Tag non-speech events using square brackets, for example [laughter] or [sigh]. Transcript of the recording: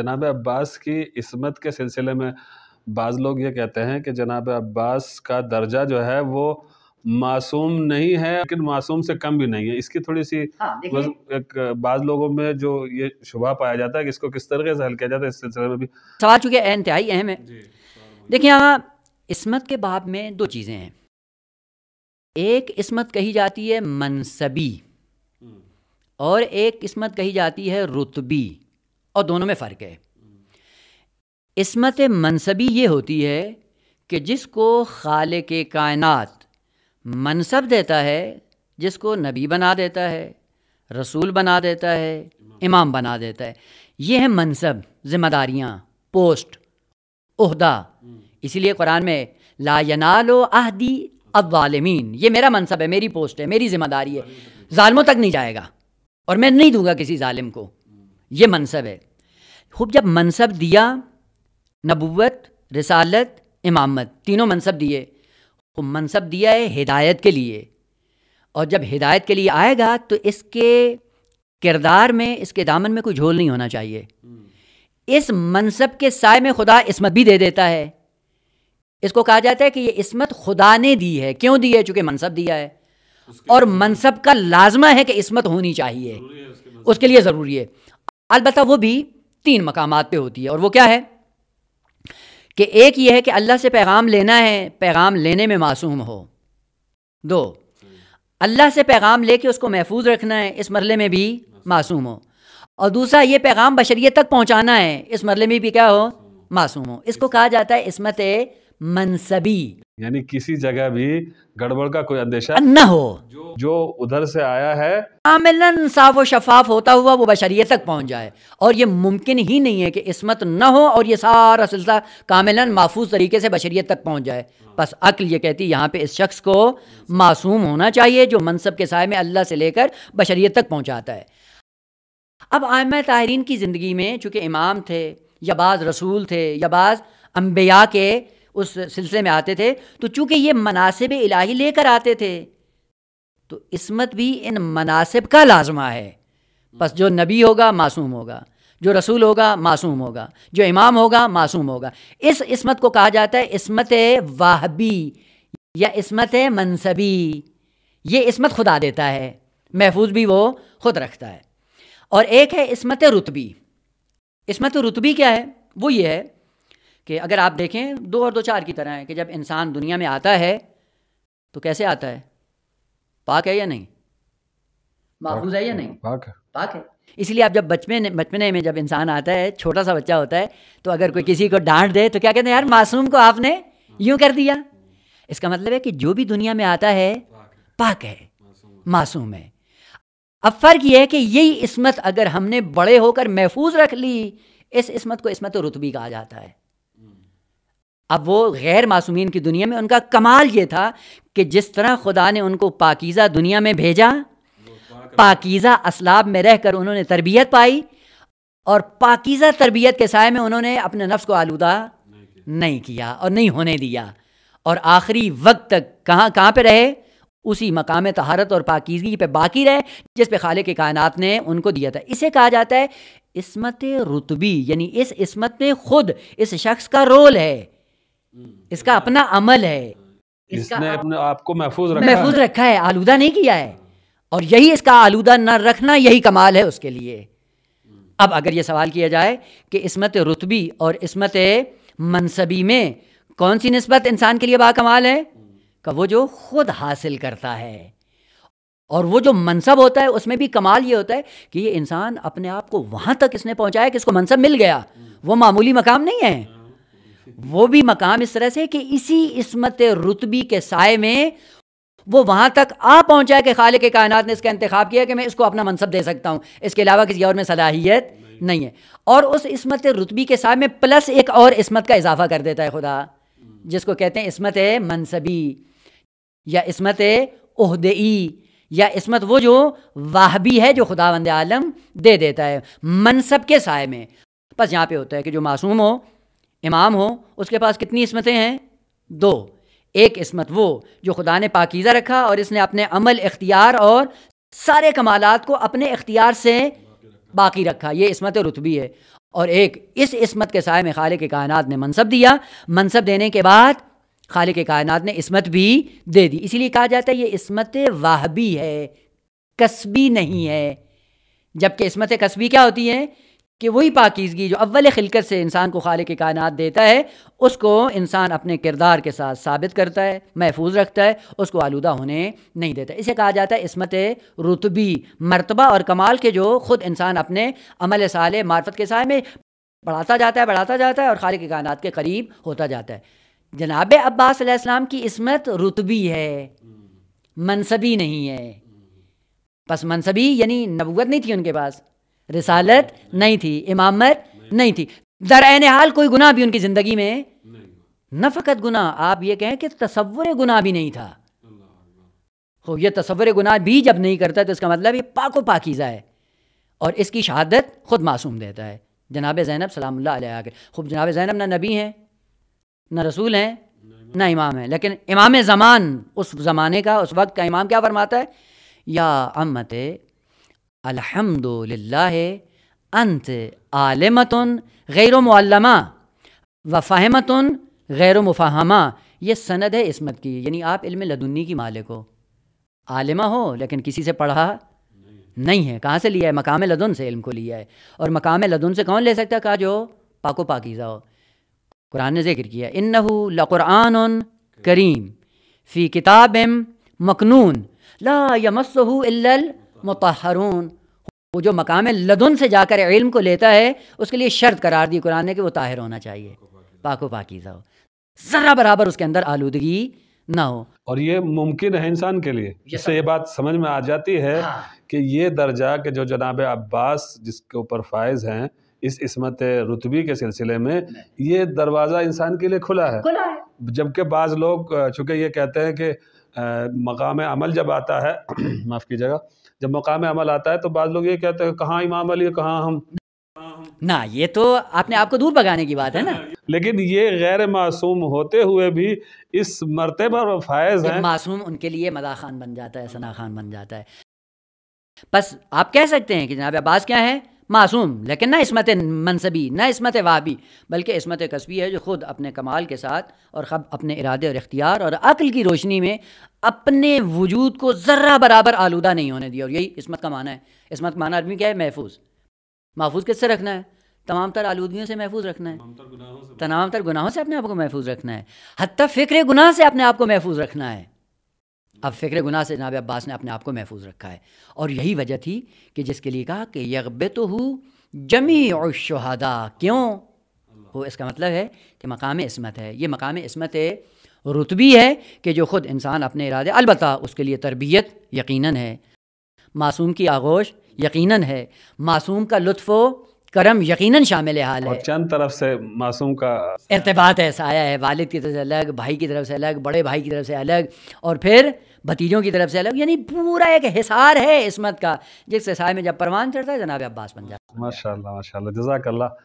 जनाब अब्बास की इसमत के सिलसिले में बाज़ लोग ये कहते हैं कि जनाब अब्बास का दर्जा जो है वो मासूम नहीं है लेकिन मासूम से कम भी नहीं है इसकी थोड़ी सी हाँ, एक बाज लोगों में जो ये शुभा पाया जाता है कि इसको किस तरीके से हल किया जाता है इस सिलसिले में भी सवाल चूँकि इंतहाई अहम है देखिए यहाँ इसमत के बाब में दो चीज़ें हैं एक इसमत कही जाती है मनसबी हम्म। और एक किस्मत कही जाती है रुतबी और दोनों में फ़र्क है इसमत मनसबी ये होती है कि जिसको खाल के कायनात मनसब देता है जिसको नबी बना देता है रसूल बना देता है इमाम बना देता है ये है मनसब जिम्मेदारियाँ पोस्ट उहदा इसीलिए कुरान में ला आहदी अबालमीन ये मेरा मनसब है मेरी पोस्ट है मेरी जिम्मेदारी है ालमों तक नहीं जाएगा और मैं नहीं दूंगा किसी ालिम को ये मनसब है खूब जब मनसब दिया नबूत रसालत इमामत तीनों मनसब दिए खूब मनसब दिया है हिदायत के लिए और जब हिदायत के लिए आएगा तो इसके किरदार में इसके दामन में कोई झोल नहीं होना चाहिए इस मनसब के साय में खुदा इसमत भी दे देता है इसको कहा जाता है कि ये इसमत खुदा ने दी है क्यों दी है चूंकि मनसब दिया है और मनसब का लाजमा है कि इसमत होनी चाहिए उसके लिए ज़रूरी है अलबत् वो भी तीन मकाम पे होती है और वो क्या है कि एक ये है कि अल्लाह से पैगाम लेना है पैगाम लेने में मासूम हो दो अल्लाह से पैगाम लेके उसको महफूज रखना है इस मरले में भी मासूम हो और दूसरा ये पैगाम बशरीत तक पहुँचाना है इस मरले में भी क्या हो मासूम हो इसको कहा जाता है इसमत मनसबी यानी किसी जगह भी गड़बड़ का कोई अंदेशा न हो जो, जो उधर से आया है आमिलन साफ व शफाफ होता हुआ वो बशरियत तक पहुंच जाए और ये मुमकिन ही नहीं है कि इसमत न हो और ये सारा सिलसिला कामिलन महफूज तरीके से बशरियत तक पहुंच जाए हाँ। बस अक्ल ये कहती है यहाँ पे इस शख्स को मासूम होना चाहिए जो मनसब के साय में अल्लाह से लेकर बशरियत तक पहुँचाता है अब आम ताहरीन की ज़िंदगी में चूँकि इमाम थे या बाज़ रसूल थे या बाज़ अम्बिया के उस सिलसिले में आते थे तो चूंकि ये मनासिब इलाही लेकर आते थे तो इसमत भी इन मनासिब का लाजमा है बस जो नबी होगा मासूम होगा जो रसूल होगा मासूम होगा जो इमाम होगा मासूम होगा इस इसमत को कहा जाता है इसमत वाहबी या इसमत मनसबी ये इसमत खुदा देता है महफूज भी वो खुद रखता है और एक है इसमत रुतबी इसमत रुतबी क्या है वो ये है कि अगर आप देखें दो और दो चार की तरह है कि जब इंसान दुनिया में आता है तो कैसे आता है पाक है या नहीं महफूज है या नहीं पाक है पाक है इसलिए आप जब बचपन बचपने में जब इंसान आता है छोटा सा बच्चा होता है तो अगर कोई किसी को डांट दे तो क्या कहते हैं यार मासूम को आपने यूं कर दिया इसका मतलब है कि जो भी दुनिया में आता है पाक है मासूम है अब फर्क यह है कि यही इसमत अगर हमने बड़े होकर महफूज रख ली इस इसमत को इसमत रुतबी कहा जाता है अब वो गैर मासूमीन की दुनिया में उनका कमाल ये था कि जिस तरह खुदा ने उनको पाकिज़ा दुनिया में भेजा पाकिज़ा असलाब में रह कर उन्होंने तरबियत पाई और पाकिज़ा तरबियत के साय में उन्होंने अपने नफ्स को आलूदा नहीं किया और नहीं होने दिया और आखिरी वक्त तक कहाँ कहाँ पर रहे उसी मकाम तहारत और पाकिजगी पे बाकी रहे जिस पे खाले के कायनात ने उनको दिया था इसे कहा जाता है इसमत रुतबी यानी इस इसमत में खुद इस शख्स का रोल है हम्म। इसका अपना अमल है इसने अपने आप को महफूज रखा महफूज रखा है आलूदा नहीं किया है और यही इसका आलूदा न रखना यही कमाल है उसके लिए अब अगर ये सवाल किया जाए कि इसमत रुतबी और इसमत मनसबी में कौन सी नस्बत इंसान के लिए बाकमाल है का वो जो खुद हासिल करता है और वो जो मनसब होता है उसमें भी कमाल ये होता है कि ये इंसान अपने आप को वहां तक इसने पहुंचाया कि इसको मनसब मिल गया वो मामूली मकाम नहीं है वो भी मकाम इस तरह से कि इसी इसमत रुतबी के साय में वो वहां तक आ पहुंचा कि खाले के कायनात ने इसका इंतखब किया कि मैं इसको अपना मनसब दे सकता हूं इसके अलावा किसी और में सलाहियत नहीं।, नहीं है और उस इसमत रुतबी के साय में प्लस एक और इसमत का इजाफा कर देता है खुदा जिसको कहते हैं इसमत मनसबी या इसमत ओहदई या इसमत वो जो वाहबी है जो खुदा वंद आलम दे देता है मनसब के साय में बस यहाँ पे होता है कि जो मासूम हो इमाम हो उसके पास कितनी इसमतें हैं दो एक इसमत वो जो खुदा ने पाकिज़ा रखा और इसने अपने अमल इख्तियार और सारे कमालत को अपने इख्तियार से बाकी रखा ये इसमत रुतबी है और एक इस इसमत के साय में खाल के कायनात ने मनसब दिया मनसब देने के बाद खाल के कायनात ने इसमत भी दे दी इसीलिए कहा जाता है ये इसमत वाहबी है कस्बी नहीं है जबकि इसमत कस्बी क्या होती है कि वही पाकिजगी जो अव्वल खिलकत से इंसान को खाल के कायनात देता है उसको इंसान अपने किरदार के साथ साबित करता है महफूज रखता है उसको आलूदा होने नहीं देता इसे कहा जाता है इसमत रुतबी मरतबा और कमाल के जो ख़ुद इंसान अपने अमल साल मार्फत के साय में बढ़ाता जाता है बढ़ाता जाता है और खाल के कायनात के करीब होता जाता है जनाब अब्बास की इसमत रुतबी है मनसबी नहीं है बस मनसबी यानी नबूत नहीं थी उनके पास रिसालत नहीं थी इमामत नहीं थी दर हाल कोई गुना भी उनकी ज़िंदगी में न फ़कत गुना आप ये कहें कि तस्वुर गुना भी नहीं था हो तो ये तस्वर गुना भी जब नहीं करता तो इसका मतलब ये पाको पाकिज़ा है और इसकी शहादत ख़ुद मासूम देता है जनाब ज़ैनब सलाम आगे खूब जनाब ज़ैनब ना नबी हैं ना रसूल हैं ना इमाम है लेकिन इमाम ज़मान उस ज़माने का उस वक्त का इमाम क्या फरमाता है या अमत अल्हम्दुलिल्लाह अंत आलमतन गैर मल्लमा व फ़ाहमतन गैर मुफ़ाहमा ये सनद है इसमत की यानी आप इल्म लदुन्नी की मालिक हो आलिमा हो लेकिन किसी से पढ़ा नहीं, नहीं है कहाँ से लिया है मकाम लदुन से इल्म को लिया है और मकाम लदुन से कौन ले सकता है कहा जो पाको पाकिज़ा हो कुरान ने जिक्र किया इन लक़ुरान करीम फ़ी किताब मकनून ला यमसहू मतहरून वो जो मकाम लदन से जाकर इल्म को लेता है उसके लिए शर्त करार दी कुरान ने कि वो ताहिर होना चाहिए पाको पाकिज़ा हो ज़रा बराबर उसके अंदर आलूदगी ना हो और ये मुमकिन है इंसान के लिए जिससे ये बात समझ में आ जाती है हाँ। कि ये दर्जा के जो जनाब अब्बास जिसके ऊपर फायज हैं इस इसमत रुतबी के सिलसिले में ये दरवाज़ा इंसान के लिए खुला है खुला है जबकि बाज़ लोग चूँकि ये कहते हैं कि मकाम अमल जब आता है [clears throat] माफ़ कीजिएगा जब मकाम अमल आता है तो बाद लोग ये कहते हैं कहाँ इमाम अली कहाँ हम ना ये तो आपने आपको दूर भगाने की बात है ना लेकिन ये गैर मासूम होते हुए भी इस मरते पर फायज है मासूम उनके लिए मदा खान बन जाता है सना खान बन जाता है बस आप कह सकते हैं कि जनाब अब्बास क्या है मासूम लेकिन ना इसमत मनसबी ना इसमत वाबी बल्कि इसमत कस्बी है जो ख़ुद अपने कमाल के साथ और खब अपने इरादे और इख्तियार और अक्ल की रोशनी में अपने वजूद को ज़र्रा बराबर आलूदा नहीं होने दिया और यही इसमत का माना है इसमत का माना आदमी क्या है महफूज महफूज किससे रखना है तमाम तर आलूदगियों से महफूज रखना है तमाम तर गुनाहों से अपने आप को महफूज रखना है हती फ़िक्र गुनाह से अपने आप को महफूज रखना है अब फ़िक्र गुना से जनाब अब्बास ने अपने आप को महफूज रखा है और यही वजह थी कि जिसके लिए कहा कि यकब तो हु जमी और शहदा क्यों वो इसका मतलब है कि मकाम इसमत है ये मकाम इसमत है रुतबी है कि जो ख़ुद इंसान अपने इरादे अलबत् उसके लिए तरबियत यकीनन है मासूम की आगोश यकीनन है मासूम का लुत्फ़ करम यकीनन शामिल हाल है चंद तरफ से मासूम का इरतबात ऐसा आया है वालिद की तरफ से अलग भाई की तरफ से अलग बड़े भाई की तरफ से अलग और फिर भतीजों की तरफ से अलग यानी पूरा एक हिसार है इसमत का जिस हिसार में जब परवान चढ़ता है जनाब अब्बास बन जाता है माशा माशा जजाकल्ला